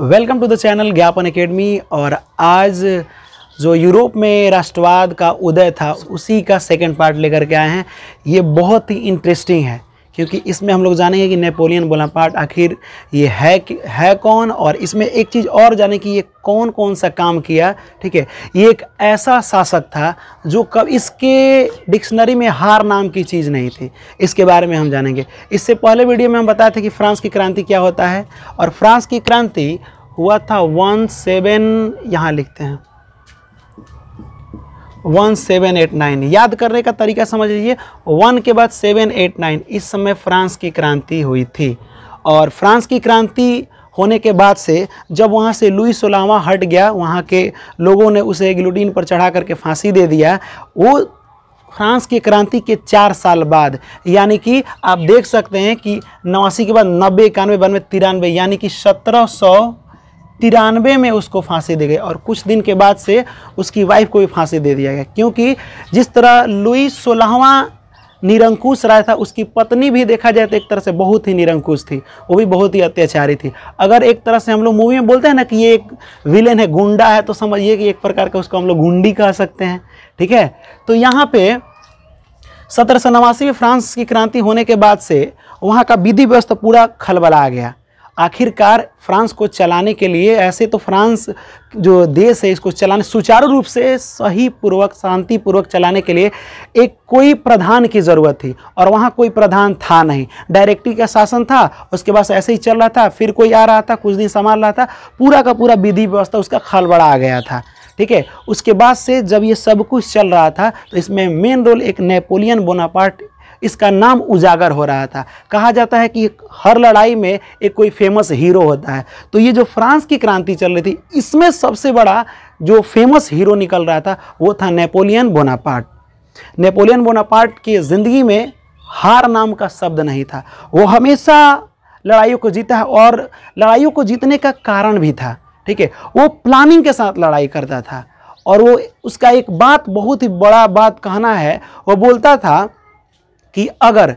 welcome to the channel Gyapan academy और आज जो यूरोप में राष्ट्रवाद का उदय था उसी का सेकंड पार्ट लेकर के आए हैं ये बहुत ही इंटरेस्टिंग है क्योंकि इसमें हम लोग जानेंगे कि नेपोलियन बोलापार्ट आखिर ये है कि है कौन और इसमें एक चीज़ और जाने कि ये कौन कौन सा काम किया ठीक है ये एक ऐसा शासक था जो कब इसके डिक्शनरी में हार नाम की चीज़ नहीं थी इसके बारे में हम जानेंगे इससे पहले वीडियो में हम बताए थे कि फ्रांस की क्रांति क्या होता है और फ्रांस की क्रांति हुआ था वन सेवन यहाँ लिखते हैं वन सेवन एट नाइन याद करने का तरीका समझ लीजिए वन के बाद सेवन एट नाइन इस समय फ्रांस की क्रांति हुई थी और फ्रांस की क्रांति होने के बाद से जब वहाँ से लुई सोलावा हट गया वहाँ के लोगों ने उसे ग्लूटीन पर चढ़ा करके फांसी दे दिया वो फ्रांस की क्रांति के चार साल बाद यानी कि आप देख सकते हैं कि नवासी के बाद नब्बे इक्यानवे बानवे तिरानवे यानी कि सत्रह सौ तिरानवे में उसको फांसी दी गई और कुछ दिन के बाद से उसकी वाइफ को भी फांसी दे दिया गया क्योंकि जिस तरह लुई सोलहवा निरंकुश राय था उसकी पत्नी भी देखा जाए तो एक तरह से बहुत ही निरंकुश थी वो भी बहुत ही अत्याचारी थी अगर एक तरह से हम लोग मूवी में बोलते हैं ना कि ये एक विलेन है गुंडा है तो समझिए कि एक प्रकार का उसको हम लोग गुंडी कह सकते हैं ठीक है तो यहाँ पे सत्रह सौ नवासी में फ्रांस की क्रांति होने के बाद से वहाँ का विधि व्यवस्था पूरा खलबला आ गया आखिरकार फ्रांस को चलाने के लिए ऐसे तो फ्रांस जो देश है इसको चलाने सुचारू रूप से सही पूर्वक शांतिपूर्वक चलाने के लिए एक कोई प्रधान की ज़रूरत थी और वहाँ कोई प्रधान था नहीं डायरेक्टली का शासन था उसके बाद ऐसे ही चल रहा था फिर कोई आ रहा था कुछ दिन संभाल रहा था पूरा का पूरा विधि व्यवस्था उसका खलबड़ा आ गया था ठीक है उसके बाद से जब ये सब कुछ चल रहा था तो इसमें मेन रोल एक नेपोलियन बोनापार्ट इसका नाम उजागर हो रहा था कहा जाता है कि हर लड़ाई में एक कोई फेमस हीरो होता है तो ये जो फ्रांस की क्रांति चल रही थी इसमें सबसे बड़ा जो फेमस हीरो निकल रहा था वो था नेपोलियन बोनापार्ट नेपोलियन बोनापार्ट की ज़िंदगी में हार नाम का शब्द नहीं था वो हमेशा लड़ाइयों को जीता है और लड़ाइयों को जीतने का कारण भी था ठीक है वो प्लानिंग के साथ लड़ाई करता था और वो उसका एक बात बहुत ही बड़ा बात कहना है वो बोलता था कि अगर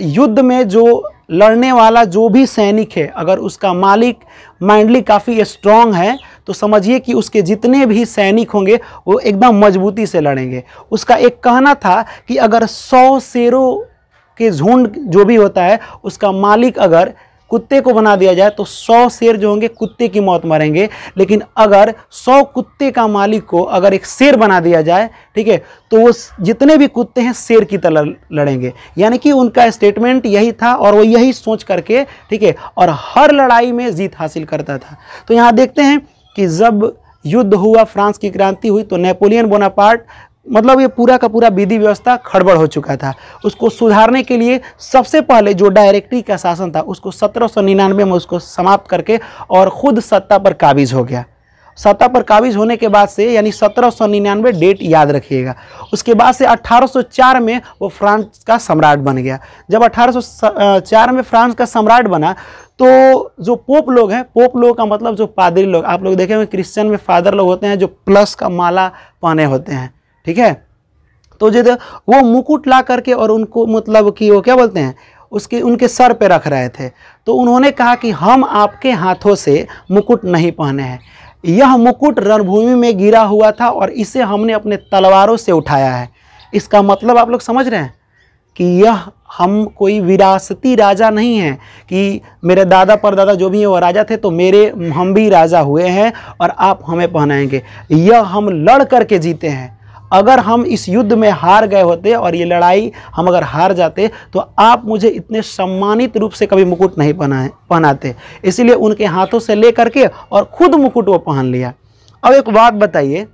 युद्ध में जो लड़ने वाला जो भी सैनिक है अगर उसका मालिक माइंडली काफ़ी स्ट्रांग है तो समझिए कि उसके जितने भी सैनिक होंगे वो एकदम मजबूती से लड़ेंगे उसका एक कहना था कि अगर सौ शेरों के झुंड जो भी होता है उसका मालिक अगर कुत्ते को बना दिया जाए तो सौ शेर जो होंगे कुत्ते की मौत मरेंगे लेकिन अगर सौ कुत्ते का मालिक को अगर एक शेर बना दिया जाए ठीक है तो वो जितने भी कुत्ते हैं शेर की तरह लड़ेंगे यानी कि उनका स्टेटमेंट यही था और वो यही सोच करके ठीक है और हर लड़ाई में जीत हासिल करता था तो यहाँ देखते हैं कि जब युद्ध हुआ फ्रांस की क्रांति हुई तो नेपोलियन बोनापार्ट मतलब ये पूरा का पूरा विधि व्यवस्था खड़बड़ हो चुका था उसको सुधारने के लिए सबसे पहले जो डायरेक्टरी का शासन था उसको सत्रह में उसको समाप्त करके और ख़ुद सत्ता पर काबिज हो गया सत्ता पर काबिज होने के बाद से यानी सत्रह सौ निन्यानवे डेट याद रखिएगा उसके बाद से 1804 में वो फ्रांस का सम्राट बन गया जब 1804 में फ्रांस का सम्राट बना तो जो पोप लोग हैं पोप लोग का मतलब जो पादरी लोग आप लोग देखे क्रिश्चियन में फादर लोग होते हैं जो प्लस का माला पहने होते हैं ठीक है तो जो वो मुकुट ला करके और उनको मतलब कि वो क्या बोलते हैं उसके उनके सर पे रख रहे थे तो उन्होंने कहा कि हम आपके हाथों से मुकुट नहीं पहने हैं यह मुकुट रणभूमि में गिरा हुआ था और इसे हमने अपने तलवारों से उठाया है इसका मतलब आप लोग समझ रहे हैं कि यह हम कोई विरासती राजा नहीं हैं कि मेरे दादा परदादा जो भी हैं वो राजा थे तो मेरे हम भी राजा हुए हैं और आप हमें पहनाएंगे यह हम लड़ करके जीते हैं अगर हम इस युद्ध में हार गए होते और ये लड़ाई हम अगर हार जाते तो आप मुझे इतने सम्मानित रूप से कभी मुकुट नहीं पहनाए पहनाते इसीलिए उनके हाथों से ले करके और खुद मुकुट वो पहन लिया अब एक बात बताइए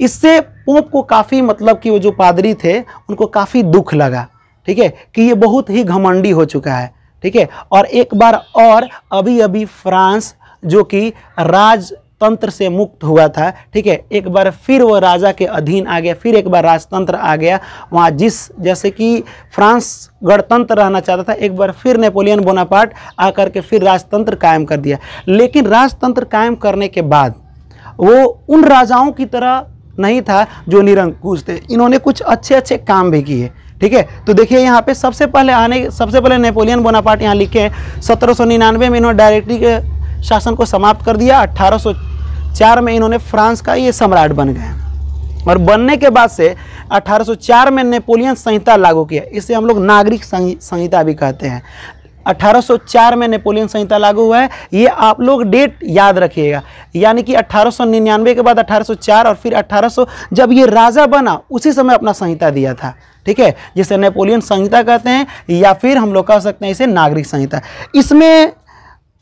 इससे पोप को काफ़ी मतलब कि वो जो पादरी थे उनको काफ़ी दुख लगा ठीक है कि ये बहुत ही घमंडी हो चुका है ठीक है और एक बार और अभी अभी फ्रांस जो कि राज तंत्र से मुक्त हुआ था ठीक है एक बार फिर वो राजा के अधीन आ गया फिर एक बार राजतंत्र आ गया वहाँ जिस जैसे कि फ्रांस गणतंत्र रहना चाहता था एक बार फिर नेपोलियन बोनापार्ट आकर के फिर राजतंत्र कायम कर दिया लेकिन राजतंत्र कायम करने के बाद वो उन राजाओं की तरह नहीं था जो निरंकुश थे इन्होंने कुछ अच्छे अच्छे काम भी किए ठीक है तो देखिए यहाँ पे सबसे पहले आने सबसे पहले नेपोलियन बोनापार्ट यहाँ लिखे हैं सत्रह में इन्होंने डायरेक्टली शासन को समाप्त कर दिया 1804 में इन्होंने फ्रांस का ये सम्राट बन गए और बनने के बाद से 1804 में नेपोलियन संहिता लागू किया इसे हम लोग नागरिक संहिता भी कहते हैं 1804 में नेपोलियन संहिता लागू हुआ है ये आप लोग डेट याद रखिएगा यानी कि 1899 के बाद 1804 और फिर 1800 जब ये राजा बना उसी समय अपना संहिता दिया था ठीक है जिसे नेपोलियन संहिता कहते हैं या फिर हम लोग कह सकते हैं इसे नागरिक संहिता इसमें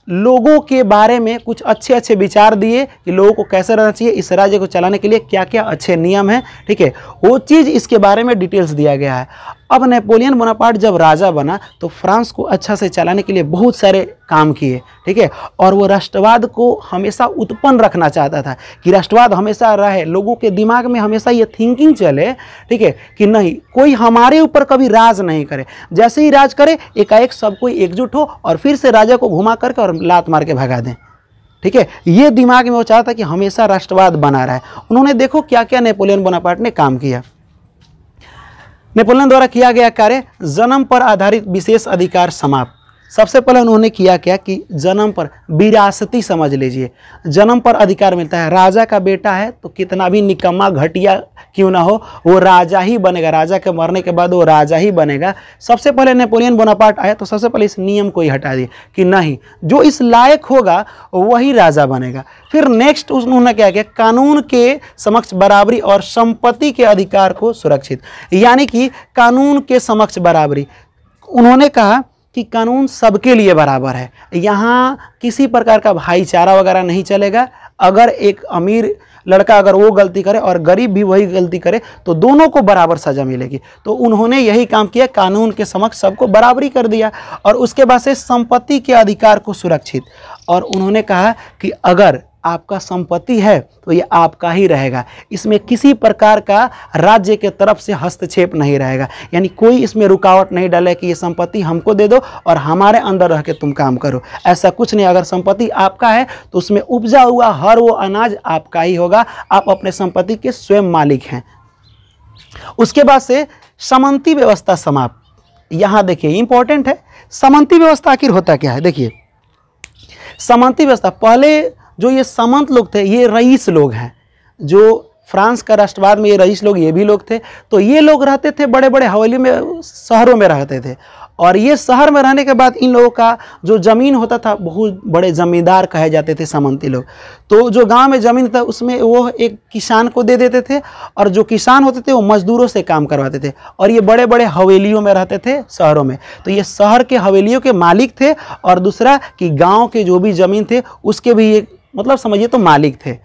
लोगों के बारे में कुछ अच्छे अच्छे विचार दिए कि लोगों को कैसे रहना चाहिए इस राज्य को चलाने के लिए क्या क्या अच्छे नियम हैं ठीक है वो चीज़ इसके बारे में डिटेल्स दिया गया है अब नेपोलियन बोनापार्ट जब राजा बना तो फ्रांस को अच्छा से चलाने के लिए बहुत सारे काम किए ठीक है और वो राष्ट्रवाद को हमेशा उत्पन्न रखना चाहता था कि राष्ट्रवाद हमेशा रहे लोगों के दिमाग में हमेशा ये थिंकिंग चले ठीक है कि नहीं कोई हमारे ऊपर कभी राज नहीं करे जैसे ही राज करे एकाएक सब कोई एकजुट हो और फिर से राजा को घुमा करके और लात मार के भगा दें ठीक है ये दिमाग में वो चाहता कि हमेशा राष्ट्रवाद बना रहा है उन्होंने देखो क्या क्या नेपोलियन बोनापार्ट ने काम किया नेपोलियन द्वारा किया गया कार्य जन्म पर आधारित विशेष अधिकार समाप्त सबसे पहले उन्होंने किया क्या कि जन्म पर विरासती समझ लीजिए जन्म पर अधिकार मिलता है राजा का बेटा है तो कितना भी निकम्मा घटिया क्यों ना हो वो राजा ही बनेगा राजा के मरने के बाद वो राजा ही बनेगा सबसे पहले नेपोलियन बोनापार्ट आया तो सबसे पहले इस नियम को ही हटा दिया कि नहीं जो इस लायक होगा वही राजा बनेगा फिर नेक्स्ट उन्होंने क्या किया कानून के समक्ष बराबरी और संपत्ति के अधिकार को सुरक्षित यानी कि कानून के समक्ष बराबरी उन्होंने कहा कि कानून सबके लिए बराबर है यहाँ किसी प्रकार का भाईचारा वगैरह नहीं चलेगा अगर एक अमीर लड़का अगर वो गलती करे और गरीब भी वही गलती करे तो दोनों को बराबर सज़ा मिलेगी तो उन्होंने यही काम किया कानून के समक्ष सबको बराबरी कर दिया और उसके बाद से संपत्ति के अधिकार को सुरक्षित और उन्होंने कहा कि अगर आपका संपत्ति है तो ये आपका ही रहेगा इसमें किसी प्रकार का राज्य के तरफ से हस्तक्षेप नहीं रहेगा यानी कोई इसमें रुकावट नहीं डाले कि ये संपत्ति हमको दे दो और हमारे अंदर रह के तुम काम करो ऐसा कुछ नहीं अगर संपत्ति आपका है तो उसमें उपजा हुआ हर वो अनाज आपका ही होगा आप अपने संपत्ति के स्वयं मालिक हैं उसके बाद से समंती व्यवस्था समाप्त यहाँ देखिए इंपॉर्टेंट है समंती व्यवस्था आखिर होता क्या है देखिए समंती व्यवस्था पहले जो ये सामंत लोग थे ये रईस लोग हैं जो फ्रांस का राष्ट्रवाद में ये रईस लोग ये भी लोग थे तो ये लोग रहते थे बड़े बड़े हवेली में शहरों में रहते थे और ये शहर में रहने के बाद इन लोगों का जो ज़मीन होता था बहुत बड़े ज़मींदार कहे जाते थे सामंती लोग तो जो गांव में ज़मीन था उसमें वो एक किसान को दे देते थे और जो किसान होते थे वो मजदूरों से काम करवाते थे और ये बड़े बड़े हवेलियों में रहते थे शहरों में तो ये शहर के हवेलियों के मालिक थे और दूसरा कि गाँव के जो भी ज़मीन थे उसके भी ये मतलब समझिए तो मालिक थे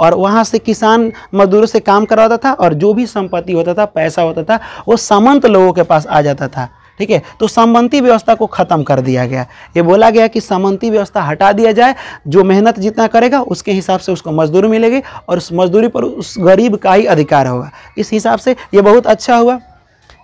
और वहाँ से किसान मजदूरों से काम करवाता था और जो भी संपत्ति होता था पैसा होता था वो सामंत लोगों के पास आ जाता था ठीक है तो सामंती व्यवस्था को ख़त्म कर दिया गया ये बोला गया कि सामंती व्यवस्था हटा दिया जाए जो मेहनत जितना करेगा उसके हिसाब से उसको मजदूरी मिलेगी और उस मजदूरी पर उस गरीब का ही अधिकार होगा इस हिसाब से ये बहुत अच्छा हुआ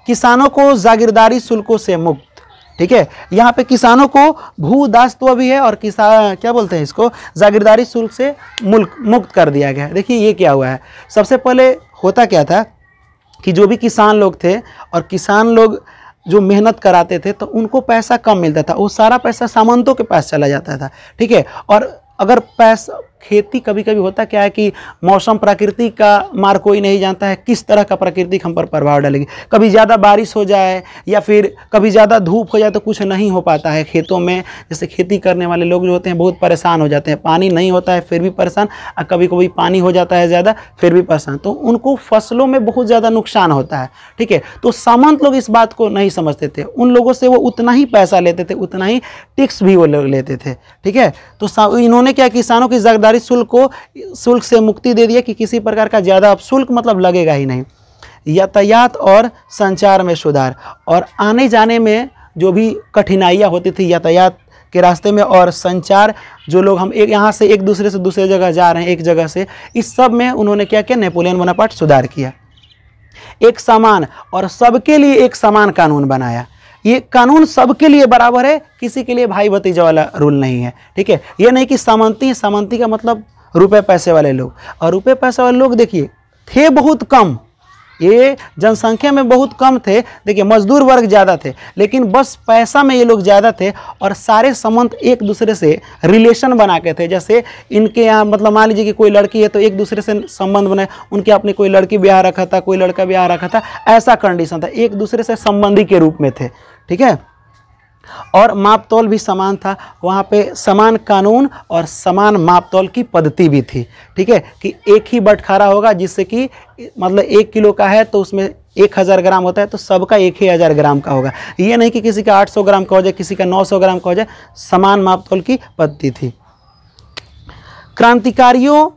किसानों को जागीरदारी शुल्कों से मुक्त ठीक है यहाँ पे किसानों को भू दासत्व तो भी है और किसान क्या बोलते हैं इसको जागीरदारी शुल्क से मुल्क मुक्त कर दिया गया है देखिए ये क्या हुआ है सबसे पहले होता क्या था कि जो भी किसान लोग थे और किसान लोग जो मेहनत कराते थे तो उनको पैसा कम मिलता था वो सारा पैसा सामंतों के पास चला जाता था ठीक है और अगर पैसा खेती कभी कभी होता क्या है कि मौसम प्रकृति का मार कोई नहीं जानता है किस तरह का प्रकृति हम पर प्रभाव डालेगी कभी ज़्यादा बारिश हो जाए या फिर कभी ज़्यादा धूप हो जाए तो कुछ नहीं हो पाता है खेतों में जैसे खेती करने वाले लोग जो होते हैं बहुत परेशान हो जाते हैं पानी नहीं होता है फिर भी परेशान और कभी कभी पानी हो जाता है ज़्यादा फिर भी परेशान तो उनको फसलों में बहुत ज़्यादा नुकसान होता है ठीक है तो सामंत लोग इस बात को नहीं समझते थे उन लोगों से वो उतना ही पैसा लेते थे उतना ही टिक्स भी वो लेते थे ठीक है तो इन्होंने क्या किसानों की जगदारी सरकारी शुल्क को शुल्क से मुक्ति दे दिया कि किसी प्रकार का ज़्यादा अब शुल्क मतलब लगेगा ही नहीं यातायात और संचार में सुधार और आने जाने में जो भी कठिनाइयाँ होती थी यातायात के रास्ते में और संचार जो लोग हम एक यहाँ से एक दूसरे से दूसरे जगह जा रहे हैं एक जगह से इस सब में उन्होंने क्या किया नेपोलियन बोनापार्ट सुधार किया एक समान और सबके लिए एक समान कानून बनाया ये कानून सबके लिए बराबर है किसी के लिए भाई भतीजा वाला रूल नहीं है ठीक है ये नहीं कि सामंती सामंती का मतलब रुपए पैसे वाले लोग और रुपए पैसे वाले लोग देखिए थे बहुत कम ये जनसंख्या में बहुत कम थे देखिए मजदूर वर्ग ज़्यादा थे लेकिन बस पैसा में ये लोग ज़्यादा थे और सारे संबंध एक दूसरे से रिलेशन बना के थे जैसे इनके यहाँ मतलब मान लीजिए कि कोई लड़की है तो एक दूसरे से संबंध बनाए उनके अपने कोई लड़की ब्याह रखा था कोई लड़का ब्याह रखा था ऐसा कंडीशन था एक दूसरे से संबंधी के रूप में थे ठीक है और मापतौल भी समान था वहाँ पे समान कानून और समान मापतौल की पद्धति भी थी ठीक है कि एक ही बटखारा होगा जिससे कि मतलब एक किलो का है तो उसमें एक हज़ार ग्राम होता है तो सबका एक ही हज़ार ग्राम का होगा ये नहीं कि किसी का आठ सौ ग्राम का हो जाए किसी का नौ सौ ग्राम का हो जाए समान मापतौल की पद्धति थी क्रांतिकारियों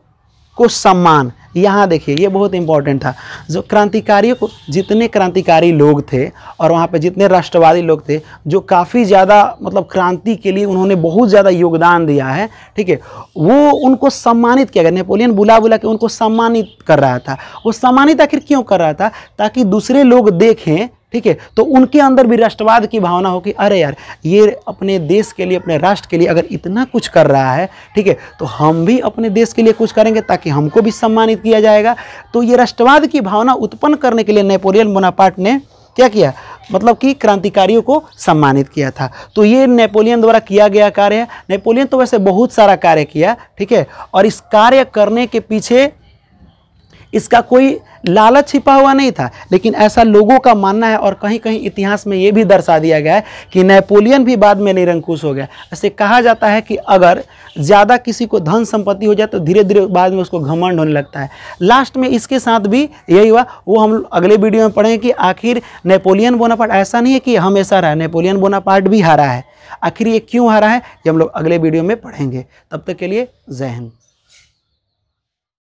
को सम्मान यहाँ देखिए ये बहुत इंपॉर्टेंट था जो क्रांतिकारियों को जितने क्रांतिकारी लोग थे और वहाँ पे जितने राष्ट्रवादी लोग थे जो काफ़ी ज़्यादा मतलब क्रांति के लिए उन्होंने बहुत ज़्यादा योगदान दिया है ठीक है वो उनको सम्मानित किया गया नेपोलियन बुला बुला के उनको सम्मानित कर रहा था वो सम्मानित आखिर क्यों कर रहा था ताकि दूसरे लोग देखें ठीक है तो उनके अंदर भी राष्ट्रवाद की भावना हो कि अरे यार ये अपने देश के लिए अपने राष्ट्र के लिए अगर इतना कुछ कर रहा है ठीक है तो हम भी अपने देश के लिए कुछ करेंगे ताकि हमको भी सम्मानित किया जाएगा तो ये राष्ट्रवाद की भावना उत्पन्न करने के लिए नेपोलियन बोनापार्ट ने क्या किया मतलब कि क्रांतिकारियों को सम्मानित किया था तो ये नेपोलियन द्वारा किया गया कार्य है नेपोलियन तो वैसे बहुत सारा कार्य किया ठीक है और इस कार्य करने के पीछे इसका कोई लालच छिपा हुआ नहीं था लेकिन ऐसा लोगों का मानना है और कहीं कहीं इतिहास में ये भी दर्शा दिया गया है कि नेपोलियन भी बाद में निरंकुश हो गया ऐसे कहा जाता है कि अगर ज़्यादा किसी को धन संपत्ति हो जाए तो धीरे धीरे बाद में उसको घमंड होने लगता है लास्ट में इसके साथ भी यही हुआ वो हम अगले वीडियो में पढ़ेंगे कि आखिर नेपोलियन बोनापार्ट ऐसा नहीं है कि हमेशा रहा नेपोलियन बोनापार्ट भी हारा है आखिर ये क्यों हारा है ये हम लोग अगले वीडियो में पढ़ेंगे तब तक के लिए जय हिंद